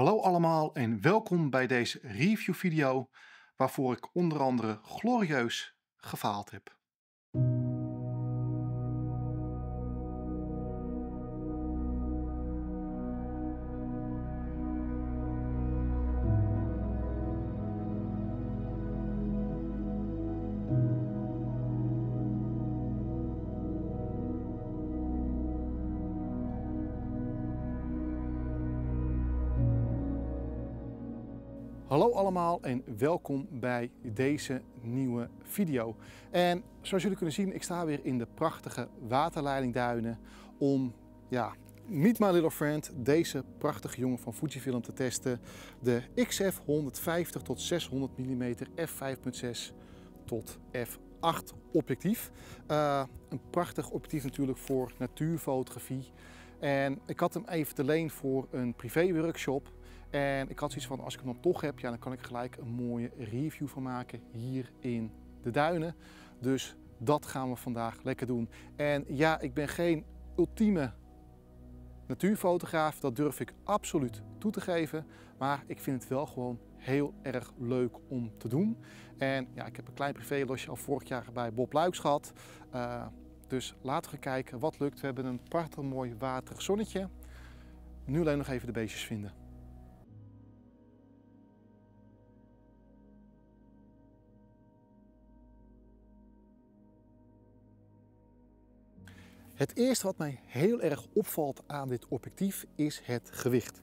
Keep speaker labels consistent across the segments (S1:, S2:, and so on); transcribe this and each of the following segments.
S1: Hallo allemaal en welkom bij deze review video waarvoor ik onder andere glorieus gefaald heb. Hallo allemaal en welkom bij deze nieuwe video. En zoals jullie kunnen zien, ik sta weer in de prachtige waterleidingduinen om ja, Meet My Little Friend, deze prachtige jongen van Fujifilm te testen. De XF 150 tot 600 mm f5.6 tot f8 objectief. Eh, een prachtig objectief natuurlijk voor natuurfotografie. En ik had hem even te leen voor een privé workshop en ik had zoiets van, als ik hem dan toch heb, ja, dan kan ik gelijk een mooie review van maken hier in de duinen. Dus dat gaan we vandaag lekker doen. En ja, ik ben geen ultieme natuurfotograaf, dat durf ik absoluut toe te geven. Maar ik vind het wel gewoon heel erg leuk om te doen. En ja, ik heb een klein privélosje al vorig jaar bij Bob Luiks gehad. Eh, dus laten we kijken wat lukt. We hebben een prachtig mooi waterig zonnetje. Nu alleen nog even de beestjes vinden. Het eerste wat mij heel erg opvalt aan dit objectief is het gewicht.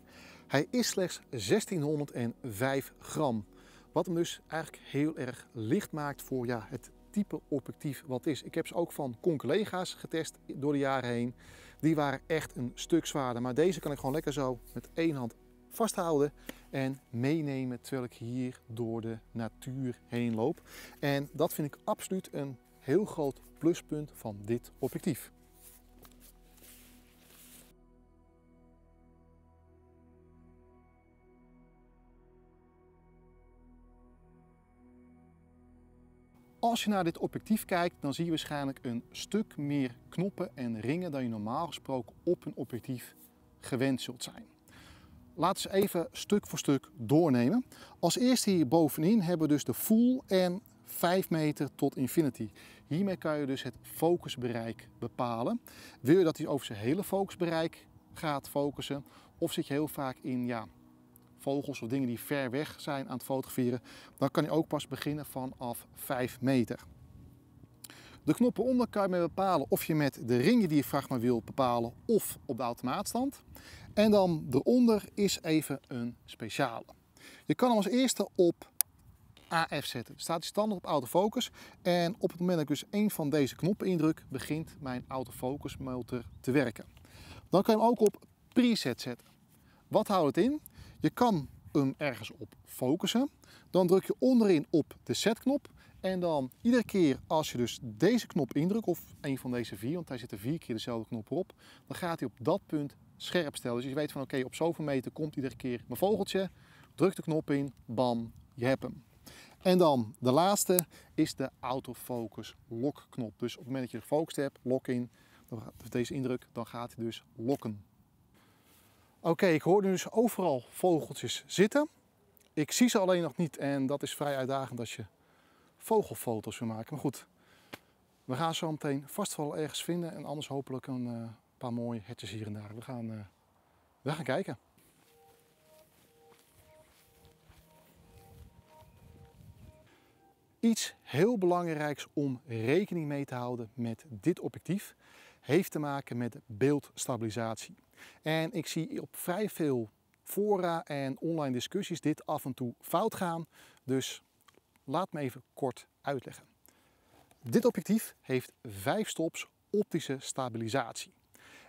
S1: Hij is slechts 1605 gram, wat hem dus eigenlijk heel erg licht maakt voor ja, het type objectief wat is. Ik heb ze ook van collega's getest door de jaren heen. Die waren echt een stuk zwaarder, maar deze kan ik gewoon lekker zo met één hand vasthouden en meenemen terwijl ik hier door de natuur heen loop. En dat vind ik absoluut een heel groot pluspunt van dit objectief. Als je naar dit objectief kijkt, dan zie je waarschijnlijk een stuk meer knoppen en ringen dan je normaal gesproken op een objectief gewend zult zijn. Laten we even stuk voor stuk doornemen. Als eerste hier bovenin hebben we dus de full en 5 meter tot infinity. Hiermee kan je dus het focusbereik bepalen. Wil je dat hij over zijn hele focusbereik gaat focussen? Of zit je heel vaak in ja, vogels of dingen die ver weg zijn aan het fotograferen, dan kan je ook pas beginnen vanaf 5 meter. De knoppen onder kan je mee bepalen of je met de ring je diafragma wil bepalen of op de automaatstand. En dan eronder is even een speciale. Je kan hem als eerste op AF zetten. Staat hij standaard op autofocus. En op het moment dat ik dus één van deze knoppen indruk, begint mijn autofocus motor te werken. Dan kan je hem ook op preset zetten. Wat houdt het in? Je kan hem ergens op focussen. Dan druk je onderin op de setknop. En dan iedere keer als je dus deze knop indrukt, of een van deze vier, want daar zitten vier keer dezelfde knop op, dan gaat hij op dat punt scherp stellen. Dus je weet van oké, op zoveel meter komt iedere keer mijn vogeltje. Druk de knop in, bam, je hebt hem. En dan de laatste is de autofocus lock knop. Dus op het moment dat je gefocust hebt, lock in, deze indruk, dan gaat hij dus lokken. Oké, ik hoor nu dus overal vogeltjes zitten. Ik zie ze alleen nog niet en dat is vrij uitdagend als je vogelfoto's wil maken. Maar goed, we gaan zo meteen vast wel ergens vinden en anders hopelijk een eh, paar mooie hertjes hier en daar. We gaan, eh, we gaan kijken. Iets heel belangrijks om rekening mee te houden met dit objectief heeft te maken met beeldstabilisatie. En ik zie op vrij veel fora en online discussies dit af en toe fout gaan. Dus laat me even kort uitleggen. Dit objectief heeft 5 stops optische stabilisatie.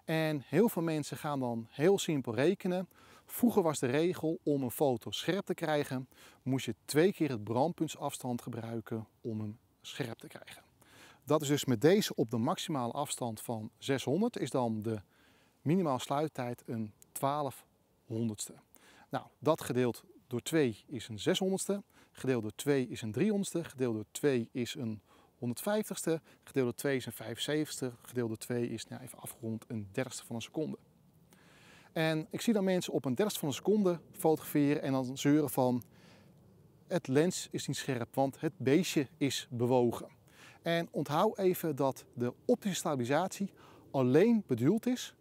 S1: En heel veel mensen gaan dan heel simpel rekenen. Vroeger was de regel om een foto scherp te krijgen, moest je twee keer het brandpuntsafstand gebruiken om hem scherp te krijgen. Dat is dus met deze op de maximale afstand van 600 is dan de minimaal sluittijd een 12 honderdste. Nou, dat gedeeld door 2 is een 600ste, gedeeld door 2 is een 300ste, gedeeld door 2 is een 150ste, gedeeld door 2 is een 75ste, gedeeld door 2 is nou even afgerond een 30ste van een seconde. En ik zie dan mensen op een 30ste van een seconde fotograferen en dan zeuren van het lens is niet scherp, want het beestje is bewogen. En onthoud even dat de optische stabilisatie alleen bedoeld is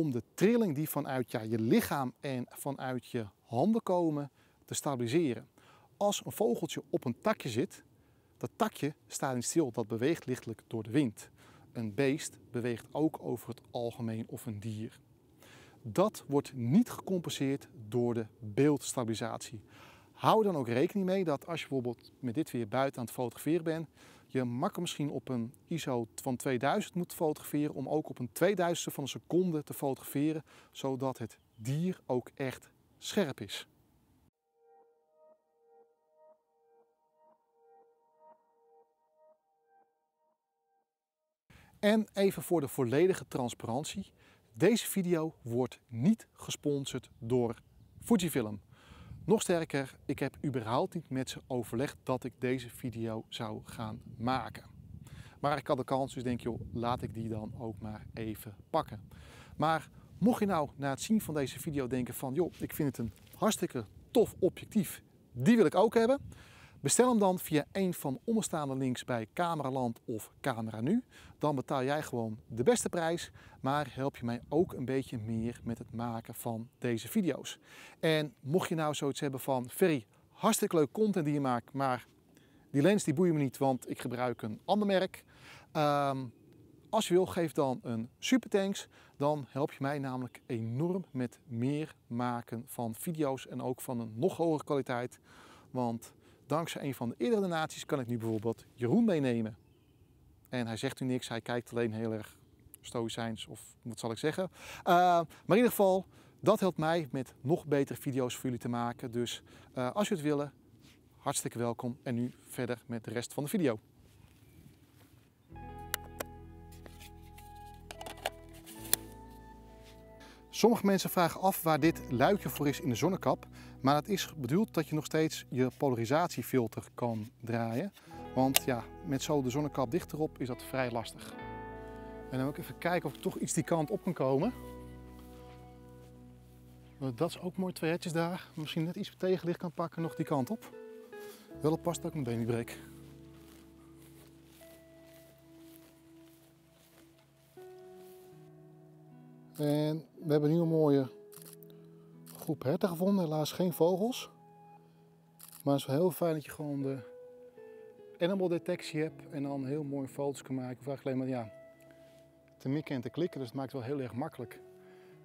S1: om de trilling die vanuit ja, je lichaam en vanuit je handen komen te stabiliseren. Als een vogeltje op een takje zit, dat takje staat niet stil, dat beweegt lichtelijk door de wind. Een beest beweegt ook over het algemeen of een dier. Dat wordt niet gecompenseerd door de beeldstabilisatie. Hou dan ook rekening mee dat als je bijvoorbeeld met dit weer buiten aan het fotograferen bent, je makker misschien op een ISO van 2000 moet fotograferen om ook op een 2000 van een seconde te fotograferen, zodat het dier ook echt scherp is. En even voor de volledige transparantie, deze video wordt niet gesponsord door Fujifilm. Nog sterker, ik heb überhaupt niet met ze overlegd dat ik deze video zou gaan maken. Maar ik had de kans, dus denk joh, laat ik die dan ook maar even pakken. Maar mocht je nou na het zien van deze video denken van joh, ik vind het een hartstikke tof objectief, die wil ik ook hebben Bestel hem dan via een van de onderstaande links bij Cameraland of Camera Nu. Dan betaal jij gewoon de beste prijs, maar help je mij ook een beetje meer met het maken van deze video's. En mocht je nou zoiets hebben van Ferry, hartstikke leuk content die je maakt, maar die lens die boeien me niet, want ik gebruik een ander merk. Um, als je wil, geef dan een super thanks. Dan help je mij namelijk enorm met meer maken van video's en ook van een nog hogere kwaliteit. Want dankzij een van de eerdere donaties kan ik nu bijvoorbeeld Jeroen meenemen. En hij zegt nu niks, hij kijkt alleen heel erg stoïcijns of wat zal ik zeggen. Eh, maar in ieder geval, dat helpt mij met nog betere video's voor jullie te maken. Dus eh, als je het willen, hartstikke welkom. En nu verder met de rest van de video. Sommige mensen vragen af waar dit luikje voor is in de zonnekap. Maar het is bedoeld dat je nog steeds je polarisatiefilter kan draaien. Want ja, met zo de zonnekap dichterop is dat vrij lastig. En dan ook even kijken of ik toch iets die kant op kan komen. Dat is ook mooi, twee daar. Misschien net iets tegenlicht kan pakken, nog die kant op. Wel op past dat ik mijn been breek. En we hebben nu een mooie groep herten gevonden. Helaas geen vogels. Maar het is wel heel fijn dat je gewoon de animal detectie hebt en dan heel mooi foto's kan maken. Vraag vraag alleen maar ja, te mikken en te klikken, dus het maakt het wel heel erg makkelijk.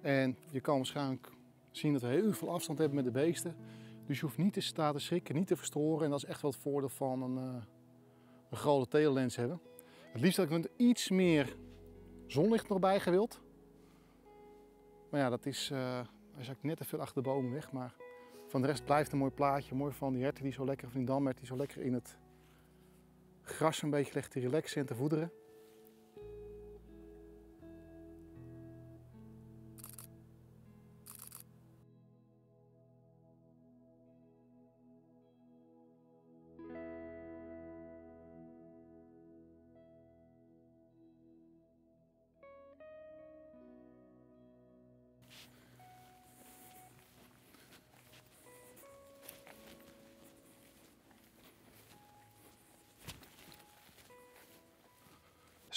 S1: En je kan waarschijnlijk zien dat we heel veel afstand hebben met de beesten. Dus je hoeft niet te staan te schrikken, niet te verstoren. En dat is echt wel het voordeel van een, eh, een grote telelens hebben. Het liefst had ik er iets meer zonlicht nog bij gewild. Maar ja, dat is, eh, hij zakt net te veel achter de bomen weg, maar van de rest blijft een mooi plaatje. Mooi van die herten die zo lekker, van die dammer, die zo lekker in het gras een beetje legt te relaxen en te voederen.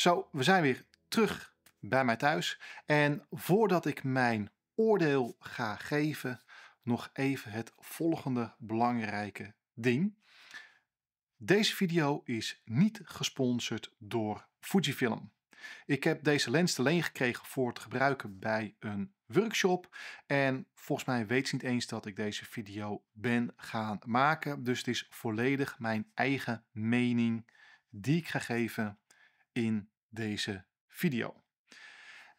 S1: Zo, we zijn weer terug bij mij thuis. En voordat ik mijn oordeel ga geven, nog even het volgende belangrijke ding. Deze video is niet gesponsord door Fujifilm. Ik heb deze lens te leen gekregen voor het gebruiken bij een workshop. En volgens mij weet ze niet eens dat ik deze video ben gaan maken. Dus het is volledig mijn eigen mening die ik ga geven in deze video.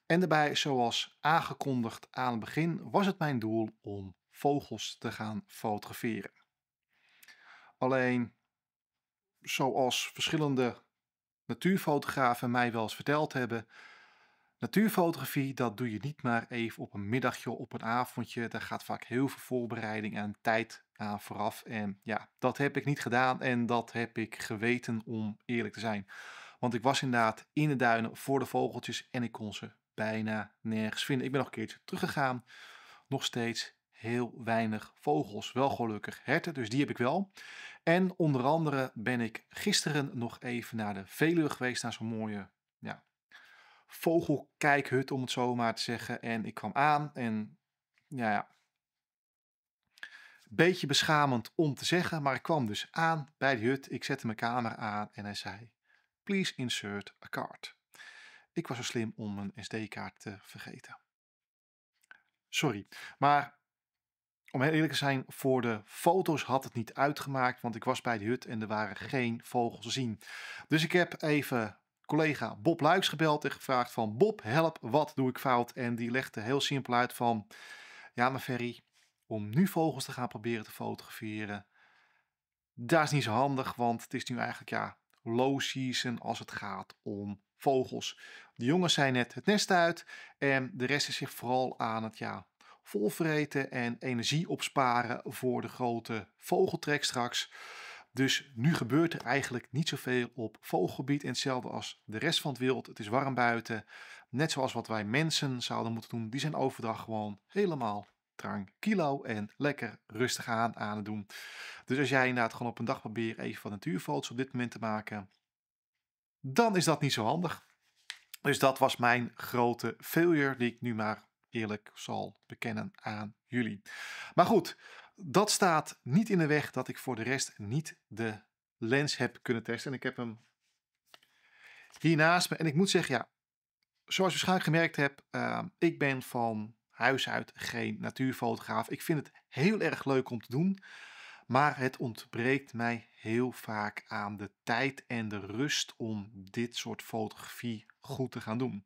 S1: En daarbij, zoals aangekondigd aan het begin, was het mijn doel om vogels te gaan fotograferen. Alleen, zoals verschillende natuurfotografen mij wel eens verteld hebben, natuurfotografie, dat doe je niet maar even op een middagje, op een avondje. Daar gaat vaak heel veel voorbereiding en tijd aan vooraf. En ja, dat heb ik niet gedaan en dat heb ik geweten om eerlijk te zijn. Want ik was inderdaad in de duinen voor de vogeltjes en ik kon ze bijna nergens vinden. Ik ben nog een keertje teruggegaan. Nog steeds heel weinig vogels. Wel gelukkig herten, dus die heb ik wel. En onder andere ben ik gisteren nog even naar de Veluwe geweest, naar zo'n mooie ja, vogelkijkhut, om het zo maar te zeggen. En ik kwam aan en ja, ja, beetje beschamend om te zeggen, maar ik kwam dus aan bij de hut. Ik zette mijn camera aan en hij zei, Please insert a card. Ik was zo slim om mijn SD-kaart te vergeten. Sorry, maar om heel eerlijk te zijn, voor de foto's had het niet uitgemaakt, want ik was bij de hut en er waren geen vogels te zien. Dus ik heb even collega Bob Luiks gebeld en gevraagd van Bob, help, wat doe ik fout? En die legde heel simpel uit van, ja maar Ferry, om nu vogels te gaan proberen te fotograferen, dat is niet zo handig, want het is nu eigenlijk ja, low season als het gaat om vogels. De jongens zijn net het nest uit en de rest is zich vooral aan het ja, volvreten en energie opsparen voor de grote vogeltrek straks. Dus nu gebeurt er eigenlijk niet zoveel op vogelgebied. En hetzelfde als de rest van het wild. Het is warm buiten. Net zoals wat wij mensen zouden moeten doen. Die zijn overdag gewoon helemaal Kilo en lekker rustig aan aan het doen. Dus als jij inderdaad gewoon op een dag probeert even van natuurfoto's op dit moment te maken, dan is dat niet zo handig. Dus dat was mijn grote failure die ik nu maar eerlijk zal bekennen aan jullie. Maar goed, dat staat niet in de weg dat ik voor de rest niet de lens heb kunnen testen. En ik heb hem hier naast me. En ik moet zeggen, ja, zoals je waarschijnlijk gemerkt hebt, ehm, ik ben van huis uit geen natuurfotograaf. Ik vind het heel erg leuk om te doen, maar het ontbreekt mij heel vaak aan de tijd en de rust om dit soort fotografie goed te gaan doen.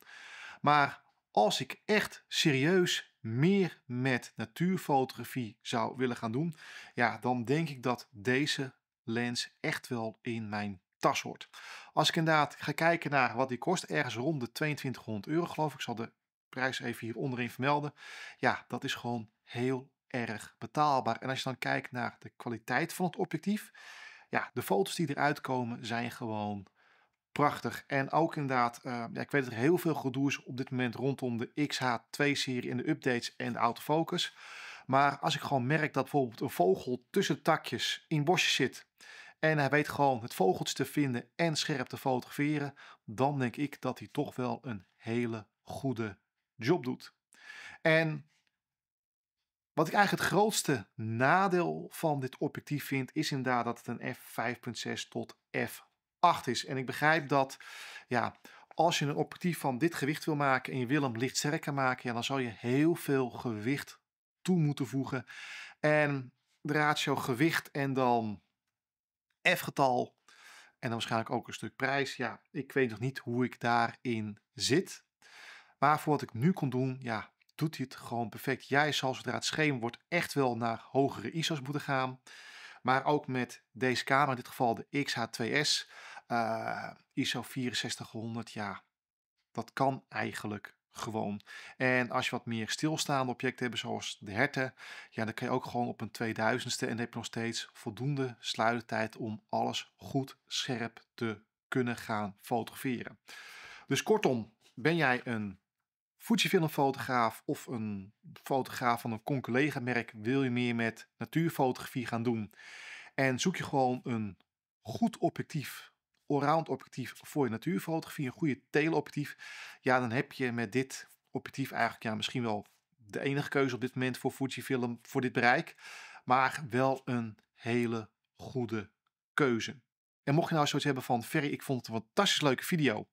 S1: Maar als ik echt serieus meer met natuurfotografie zou willen gaan doen, ja, dan denk ik dat deze lens echt wel in mijn tas hoort. Als ik inderdaad ga kijken naar wat die kost, ergens rond de 2200 euro geloof ik, zal de prijs even hier onderin vermelden. Ja, dat is gewoon heel erg betaalbaar. En als je dan kijkt naar de kwaliteit van het objectief, ja, de foto's die eruit komen zijn gewoon prachtig. En ook inderdaad, eh, ja, ik weet dat er heel veel gedoe is op dit moment rondom de XH2-serie en de updates en de autofocus. Maar als ik gewoon merk dat bijvoorbeeld een vogel tussen takjes in bosjes zit en hij weet gewoon het vogeltje te vinden en scherp te fotograferen, dan denk ik dat hij toch wel een hele goede job doet. En wat ik eigenlijk het grootste nadeel van dit objectief vind, is inderdaad dat het een f5.6 tot f8 is. En ik begrijp dat, ja, als je een objectief van dit gewicht wil maken en je wil hem lichtsterker maken, ja, dan zal je heel veel gewicht toe moeten voegen. En de ratio gewicht en dan f-getal en dan waarschijnlijk ook een stuk prijs. Ja, ik weet nog niet hoe ik daarin zit. Maar voor wat ik nu kon doen, ja, doet hij het gewoon perfect. Jij zal zodra het scheem wordt echt wel naar hogere ISO's moeten gaan. Maar ook met deze camera, in dit geval de XH2S, ISO 6400, ja, dat kan eigenlijk gewoon. En als je wat meer stilstaande objecten hebt, zoals de herten, ja, dan kan je ook gewoon op een 2000ste en dan heb je nog steeds voldoende sluitertijd om alles goed scherp te kunnen gaan fotograferen. Dus kortom, ben jij een Fujifilmfotograaf of een fotograaf van een concollega-merk wil je meer met natuurfotografie gaan doen en zoek je gewoon een goed objectief, allround objectief voor je natuurfotografie, een goede teleobjectief, ja, dan heb je met dit objectief eigenlijk ja, misschien wel de enige keuze op dit moment voor Fujifilm voor dit bereik, maar wel een hele goede keuze. En mocht je nou zoiets hebben van Ferry, ik vond het een fantastisch leuke video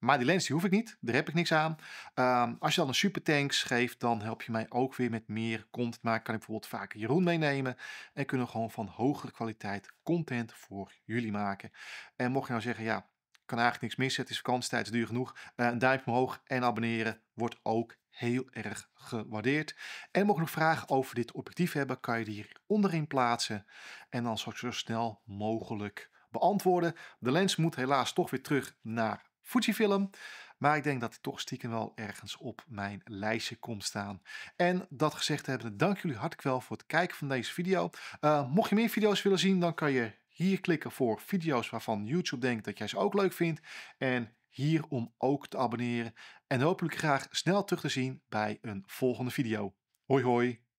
S1: maar die lens die hoef ik niet, daar heb ik niks aan. Ehm, als je dan een super tanks geeft, dan help je mij ook weer met meer content maken. Kan ik bijvoorbeeld vaker Jeroen meenemen en kunnen gewoon van hogere kwaliteit content voor jullie maken. En mocht je nou zeggen, ja, kan eigenlijk niks missen, het is vakantietijd, het duur genoeg. Uh, een duimpje omhoog en abonneren wordt ook heel erg gewaardeerd. En mocht je nog vragen over dit objectief hebben, kan je die hier onderin plaatsen. En dan zal ik zo snel mogelijk beantwoorden. De lens moet helaas toch weer terug naar Fujifilm. Maar ik denk dat die toch stiekem wel ergens op mijn lijstje komt staan. En dat gezegd hebben, dank jullie hartelijk wel voor het kijken van deze video. Eh, mocht je meer video's willen zien, dan kan je hier klikken voor video's waarvan YouTube denkt dat jij ze ook leuk vindt. En hier om ook te abonneren. En hopelijk graag snel terug te zien bij een volgende video. Hoi hoi!